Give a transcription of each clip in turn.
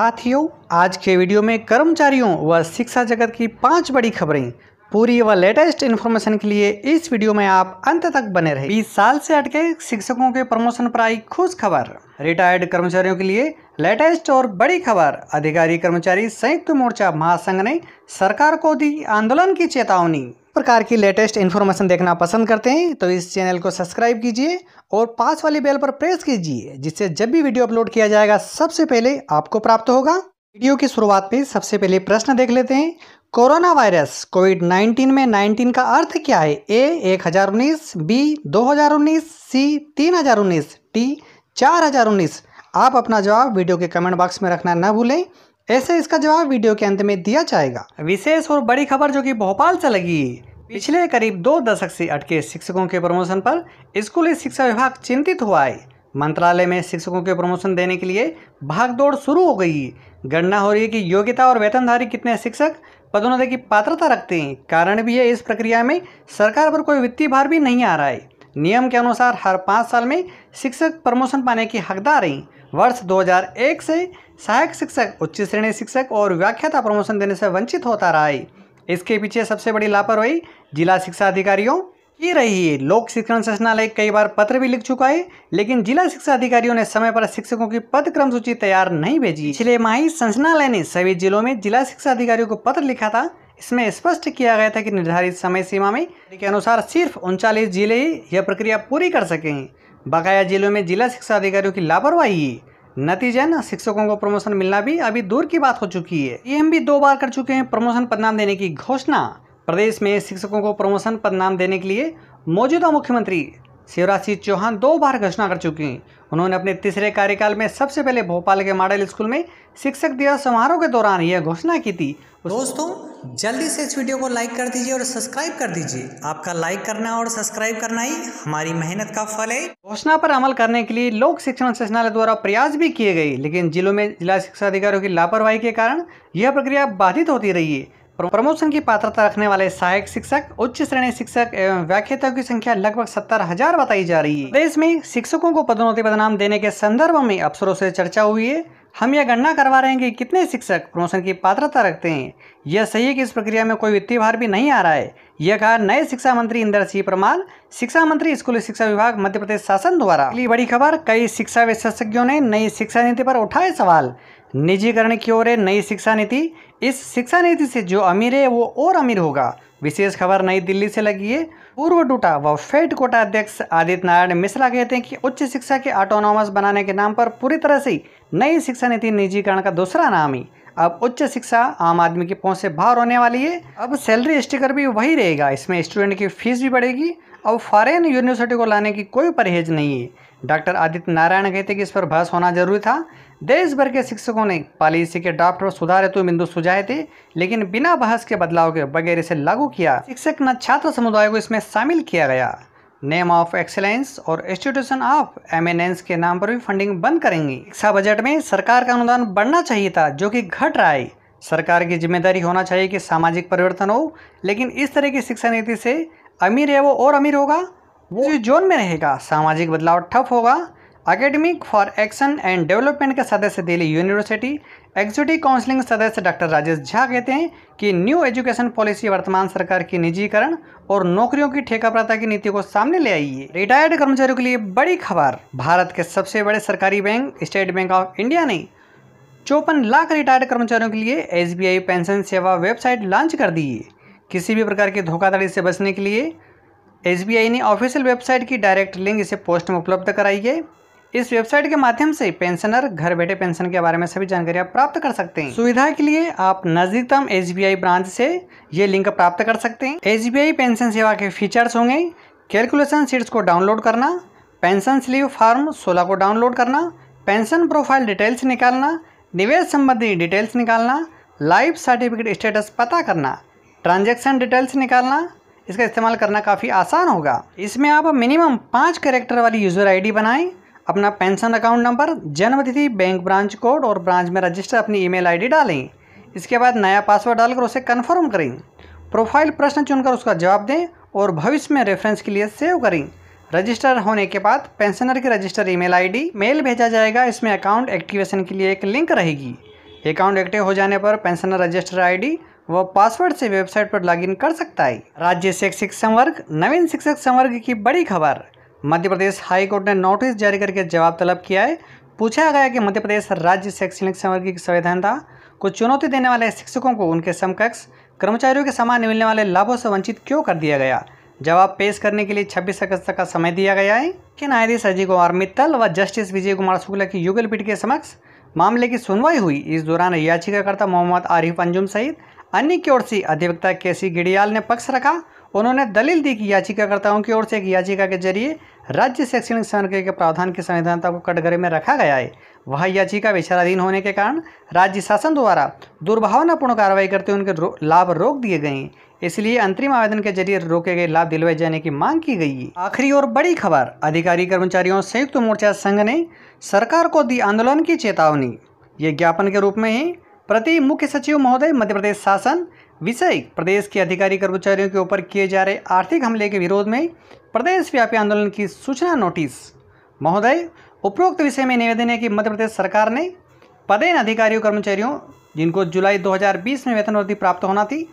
साथियों आज के वीडियो में कर्मचारियों व शिक्षा जगत की पांच बड़ी खबरें पूरी व लेटेस्ट इन्फॉर्मेशन के लिए इस वीडियो में आप अंत तक बने रहे बीस साल से अटके शिक्षकों के प्रमोशन पर आई खुश खबर रिटायर्ड कर्मचारियों के लिए लेटेस्ट और बड़ी खबर अधिकारी कर्मचारी संयुक्त मोर्चा महासंघ ने सरकार को दी आंदोलन की चेतावनी प्रकार की लेटेस्ट इन्फॉर्मेशन देखना पसंद करते हैं तो इस चैनल को सब्सक्राइब कीजिए और पास वाली बेल पर प्रेस कीजिए जिससे जब भी वीडियो अपलोड किया जाएगा सबसे पहले आपको प्राप्त होगा वीडियो की शुरुआत में सबसे पहले प्रश्न देख लेते हैं कोरोना वायरस कोविड 19 में 19 का अर्थ क्या है ए एक हज़ार उन्नीस बी दो हज़ार उन्नीस सी तीन हज़ार उन्नीस टी चार हज़ार उन्नीस आप अपना जवाब वीडियो के कमेंट बॉक्स में रखना ना भूलें ऐसे इसका जवाब वीडियो के अंत में दिया जाएगा विशेष और बड़ी खबर जो कि भोपाल से लगी पिछले करीब दो दशक से अटके शिक्षकों के प्रमोशन पर स्कूली शिक्षा विभाग चिंतित हुआ है मंत्रालय में शिक्षकों के प्रमोशन देने के लिए भागदौड़ शुरू हो गई है गणना हो रही है कि योग्यता और वेतनधारी कितने शिक्षक पदोन्नति की पात्रता रखते हैं कारण भी है इस प्रक्रिया में सरकार पर कोई वित्तीय भार भी नहीं आ रहा है नियम के अनुसार हर पाँच साल में शिक्षक प्रमोशन पाने की हकदार हैं वर्ष 2001 से सहायक शिक्षक उच्च श्रेणी शिक्षक और व्याख्याता प्रमोशन देने से वंचित होता रहा है इसके पीछे सबसे बड़ी लापरवाही जिला शिक्षा अधिकारियों की रही है लोक शिक्षण संचालय कई बार पत्र भी लिख चुका है लेकिन जिला शिक्षा अधिकारियों ने समय पर शिक्षकों की पद क्रम सूची तैयार नहीं भेजी पिछले माह संचालय ने सभी जिलों में जिला शिक्षा अधिकारियों को पत्र लिखा था इसमें स्पष्ट किया गया था कि निर्धारित समय सीमा में के अनुसार सिर्फ उनचालीस जिले ही यह प्रक्रिया पूरी कर सके बकाया जिलों में जिला शिक्षा अधिकारियों की लापरवाही नतीजन शिक्षकों को प्रमोशन मिलना भी अभी दूर की बात हो चुकी है ये हम भी दो बार कर चुके हैं प्रमोशन पदनाम देने की घोषणा प्रदेश में शिक्षकों को प्रमोशन नाम देने के लिए मौजूदा मुख्यमंत्री शिवराज सिंह चौहान दो बार घोषणा कर चुके हैं उन्होंने अपने तीसरे कार्यकाल में सबसे पहले भोपाल के मॉडल स्कूल में शिक्षक दिवस समारोह के दौरान यह घोषणा की थी दोस्तों जल्दी से इस वीडियो को लाइक कर दीजिए और सब्सक्राइब कर दीजिए आपका लाइक करना और सब्सक्राइब करना ही हमारी मेहनत का फल है घोषणा पर अमल करने के लिए लोक शिक्षण सचिवालय द्वारा प्रयास भी किए गए लेकिन जिलों में जिला शिक्षा अधिकारियों की लापरवाही के कारण यह प्रक्रिया बाधित होती रही है प्रमोशन की पात्रता रखने वाले सहायक शिक्षक उच्च श्रेणी शिक्षक एवं व्याख्याताओं की संख्या लगभग सत्तर हजार बताई जा रही है देश में शिक्षकों को पदोन्नति बदनाम देने के संदर्भ में अफसरों से चर्चा हुई है हम यह गणना करवा रहे हैं कि कितने शिक्षक प्रमोशन की पात्रता रखते हैं यह सही है कि इस प्रक्रिया में कोई वित्तीय भार भी नहीं आ रहा है यह कहा नए शिक्षा मंत्री इंदर सिंह परमार शिक्षा मंत्री स्कूली शिक्षा विभाग मध्य प्रदेश शासन द्वारा अगली बड़ी खबर कई शिक्षा विशेषज्ञों ने नई शिक्षा नीति पर उठाए सवाल निजीकरण की ओर है नई शिक्षा नीति इस शिक्षा नीति से जो अमीर है वो और अमीर होगा विशेष खबर नई दिल्ली से लगी है पूर्व डूटा व फेड कोटा अध्यक्ष आदित्य नारायण मिश्रा कहते हैं कि उच्च शिक्षा के ऑटोनॉमस बनाने के नाम पर पूरी तरह से नई शिक्षा नीति निजीकरण का दूसरा नाम ही अब उच्च शिक्षा आम आदमी की पहुंच से बाहर होने वाली है अब सैलरी स्टिकर भी वही रहेगा इसमें स्टूडेंट की फीस भी बढ़ेगी अब फॉरेन यूनिवर्सिटी को लाने की कोई परहेज नहीं है डॉक्टर आदित्य नारायण कहते हैं कि इस पर बहस होना जरूरी था देश भर के शिक्षकों ने पॉलिसी के ड्राफ्ट और सुधार हेतु बिंदु सुझाए थे लेकिन बिना बहस के बदलाव के बगैर इसे लागू किया शिक्षक न छात्र समुदाय को इसमें शामिल किया गया नेम ऑफ एक्सेलेंस और इंस्टीट्यूशन ऑफ एमिनेंस के नाम पर भी फंडिंग बंद करेंगी शिक्षा बजट में सरकार का अनुदान बढ़ना चाहिए था जो कि घट रहा है सरकार की जिम्मेदारी होना चाहिए कि सामाजिक परिवर्तन हो लेकिन इस तरह की शिक्षा नीति से अमीर है वो और अमीर होगा वो जोन में रहेगा सामाजिक बदलाव ठप होगा academic for action and development के सदस्य दिल्ली यूनिवर्सिटी एग्जीक्यूटिव काउंसलिंग सदस्य डॉक्टर राजेश झा कहते हैं कि न्यू एजुकेशन पॉलिसी वर्तमान सरकार की निजीकरण और नौकरियों की ठेका प्रथा की नीति को सामने ले आई है रिटायर्ड कर्मचारियों के लिए बड़ी खबर भारत के सबसे बड़े सरकारी bank State Bank of India ने चौपन लाख रिटायर्ड कर्मचारियों के लिए S pension Seva website launch कर दी है किसी भी प्रकार की धोखाधड़ी से बचने के लिए एस ने ऑफिशियल वेबसाइट की डायरेक्ट लिंक इसे पोस्ट में उपलब्ध कराई है इस वेबसाइट के माध्यम से पेंशनर घर बैठे पेंशन के बारे में सभी आप प्राप्त कर सकते हैं सुविधा के लिए आप नजदीकतम एस ब्रांच से ये लिंक प्राप्त कर सकते हैं एस पेंशन सेवा के फीचर्स होंगे कैलकुलेशन सीट्स को डाउनलोड करना पेंशन स्लीव फॉर्म 16 को डाउनलोड करना पेंशन प्रोफाइल डिटेल्स निकालना निवेश संबंधी डिटेल्स निकालना लाइफ सर्टिफिकेट स्टेटस पता करना ट्रांजैक्शन डिटेल्स निकालना इसका इस्तेमाल करना काफ़ी आसान होगा इसमें आप मिनिमम पाँच करेक्टर वाली यूज़र आईडी बनाएं अपना पेंशन अकाउंट नंबर जन्मतिथि बैंक ब्रांच कोड और ब्रांच में रजिस्टर अपनी ईमेल आईडी डालें इसके बाद नया पासवर्ड डालकर उसे कन्फर्म करें प्रोफाइल प्रश्न चुनकर उसका जवाब दें और भविष्य में रेफरेंस के लिए सेव करें रजिस्टर होने के बाद पेंशनर की रजिस्टर ईमेल आईडी मेल भेजा जाएगा इसमें अकाउंट एक्टिवेशन के लिए एक लिंक रहेगी अकाउंट एक्टिव हो जाने पर पेंशनर रजिस्टर आईडी व पासवर्ड से वेबसाइट पर लॉगिन कर सकता है राज्य शैक्षिक संवर्ग नवीन शिक्षक संवर्ग की बड़ी खबर मध्य प्रदेश हाई कोर्ट ने नोटिस जारी करके जवाब तलब किया है पूछा गया कि मध्य प्रदेश राज्य शैक्षणिक संवर्ग की संवैधानता को चुनौती देने वाले शिक्षकों को उनके समकक्ष कर्मचारियों के समान मिलने वाले लाभों से वंचित क्यों कर दिया गया जवाब पेश करने के लिए 26 अगस्त तक का समय दिया गया है कि न्यायाधीश अजय कुमार मित्तल व जस्टिस विजय कुमार शुक्ला की युगल पीठ के समक्ष मामले की सुनवाई हुई इस दौरान याचिकाकर्ता मोहम्मद आरिफ अंजुम सहित अन्य की ओर से अधिवक्ता के सी गिडियाल ने पक्ष रखा उन्होंने दलील दी कि याचिकाकर्ताओं की ओर से एक याचिका के जरिए राज्य शैक्षणिक संरक्षण के प्रावधान की संविधानता को कटघरे में रखा गया है वह याचिका विचाराधीन होने के कारण राज्य शासन द्वारा दुर्भावनापूर्ण कार्रवाई करते हुए उनके लाभ रोक दिए गए इसलिए अंतरिम आवेदन के जरिए रोके गए लाभ दिलवाए जाने की मांग की गई आखिरी और बड़ी खबर अधिकारी कर्मचारियों संयुक्त मोर्चा संघ ने सरकार को दी आंदोलन की चेतावनी ये ज्ञापन के रूप में ही प्रति मुख्य सचिव महोदय मध्य प्रदेश शासन विषय प्रदेश के अधिकारी कर्मचारियों के ऊपर किए जा रहे आर्थिक हमले के विरोध में प्रदेशव्यापी आंदोलन की सूचना नोटिस महोदय उपरोक्त विषय में निवेदन है कि मध्य प्रदेश सरकार ने पदेन अधिकारियों कर्मचारियों जिनको जुलाई 2020 में वेतन वृद्धि प्राप्त होना थी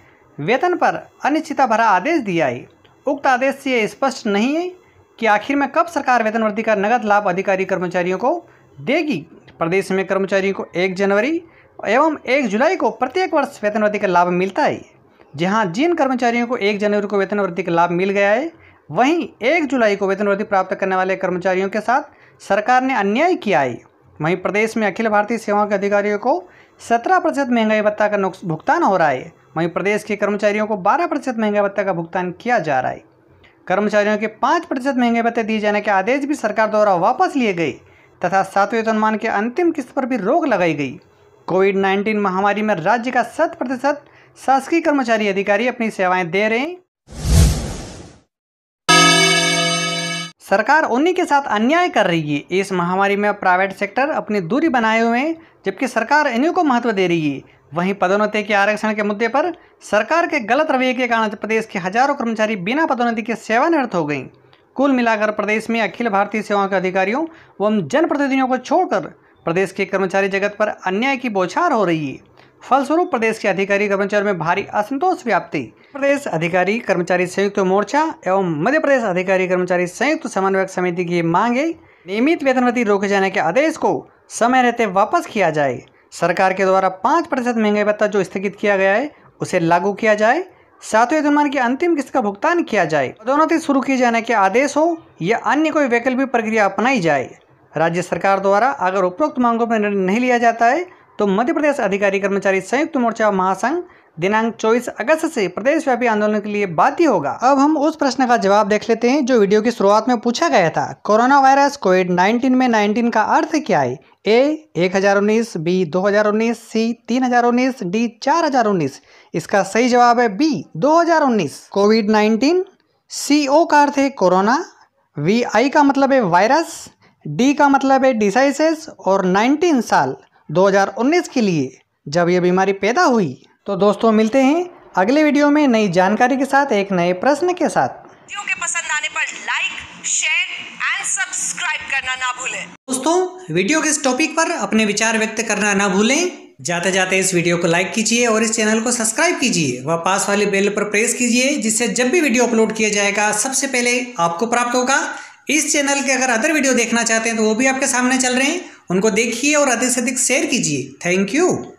वेतन पर अनिश्चिता भरा आदेश दिया है उक्त आदेश से यह स्पष्ट नहीं है कि आखिर में कब सरकार वेतन वृद्धि का नगद लाभ अधिकारी कर्मचारियों को देगी प्रदेश में कर्मचारियों को एक जनवरी एवं एक जुलाई को प्रत्येक वर्ष वेतन वृद्धि का लाभ मिलता है जहाँ जिन कर्मचारियों को एक जनवरी को वेतन वृद्धि का लाभ मिल गया है वहीं एक जुलाई को वेतन वृद्धि प्राप्त करने वाले कर्मचारियों के साथ सरकार ने अन्याय किया है वहीं प्रदेश में अखिल भारतीय सेवाओं के अधिकारियों को सत्रह प्रतिशत महंगाई भत्ता का भुगतान हो रहा है वहीं प्रदेश के कर्मचारियों को बारह प्रतिशत महंगाई भत्ता का भुगतान किया जा रहा है कर्मचारियों के पाँच प्रतिशत महंगाई भत्ते दिए जाने के आदेश भी सरकार द्वारा वापस लिए गए तथा सातवें वेतनमान के अंतिम किस्त पर भी रोक लगाई गई कोविड 19 महामारी में राज्य का शत प्रतिशत शासकीय कर्मचारी अधिकारी अपनी सेवाएं दे रहे सरकार उन्हीं के साथ अन्याय कर रही है इस महामारी में प्राइवेट सेक्टर अपनी दूरी बनाए हुए हैं जबकि सरकार इन्हीं को महत्व दे रही है वहीं पदोन्नति के आरक्षण के मुद्दे पर सरकार के गलत रवैये के कारण प्रदेश के हजारों कर्मचारी बिना पदोन्नति के सेवानिवृत्त हो गई कुल मिलाकर प्रदेश में अखिल भारतीय सेवाओं के अधिकारियों एवं जनप्रतिनिधियों को छोड़कर प्रदेश के कर्मचारी जगत पर अन्याय की बोछार हो रही है फलस्वरूप प्रदेश के अधिकारी कर्मचारियों में भारी असंतोष व्याप्ति प्रदेश अधिकारी कर्मचारी संयुक्त मोर्चा एवं मध्य प्रदेश अधिकारी कर्मचारी संयुक्त समन्वयक समिति की मांगे नियमित वेतनवृत्ति रोके जाने के आदेश को समय रहते वापस किया जाए सरकार के द्वारा पाँच प्रतिशत महंगाई भत्ता जो स्थगित किया गया है उसे लागू किया जाए सातवें वेतनमान की अंतिम किस्त का भुगतान किया जाए पदोन्नति शुरू किए जाने के आदेश हो या अन्य कोई वैकल्पिक प्रक्रिया अपनाई जाए राज्य सरकार द्वारा अगर उपरोक्त मांगों पर निर्णय नहीं लिया जाता है तो मध्य प्रदेश अधिकारी कर्मचारी संयुक्त मोर्चा महासंघ दिनांक 24 अगस्त से प्रदेशव्यापी आंदोलन के लिए बाध्य होगा अब हम उस प्रश्न का जवाब देख लेते हैं जो वीडियो की शुरुआत में पूछा गया था कोरोना वायरस कोविड 19 में 19 का अर्थ क्या है ए एक हजार उन्नीस बी दो हजार उन्नीस सी तीन हजार उन्नीस डी चार हजार उन्नीस इसका सही जवाब है बी दो हजार उन्नीस कोविड नाइन्टीन सी ओ का अर्थ है कोरोना वी आई का मतलब है वायरस डी का मतलब है डिसाइसिस और 19 साल 2019 के लिए जब ये बीमारी पैदा हुई तो दोस्तों मिलते हैं अगले वीडियो में नई जानकारी के साथ एक नए प्रश्न के साथ के पसंद आने पर लाइक शेयर एंड सब्सक्राइब करना ना भूलें दोस्तों वीडियो के इस टॉपिक पर अपने विचार व्यक्त करना ना भूलें जाते जाते इस वीडियो को लाइक कीजिए और इस चैनल को सब्सक्राइब कीजिए व पास वाले बेल पर प्रेस कीजिए जिससे जब भी वीडियो अपलोड किया जाएगा सबसे पहले आपको प्राप्त होगा इस चैनल के अगर अदर वीडियो देखना चाहते हैं तो वो भी आपके सामने चल रहे हैं उनको देखिए और अधिक से अधिक शेयर कीजिए थैंक यू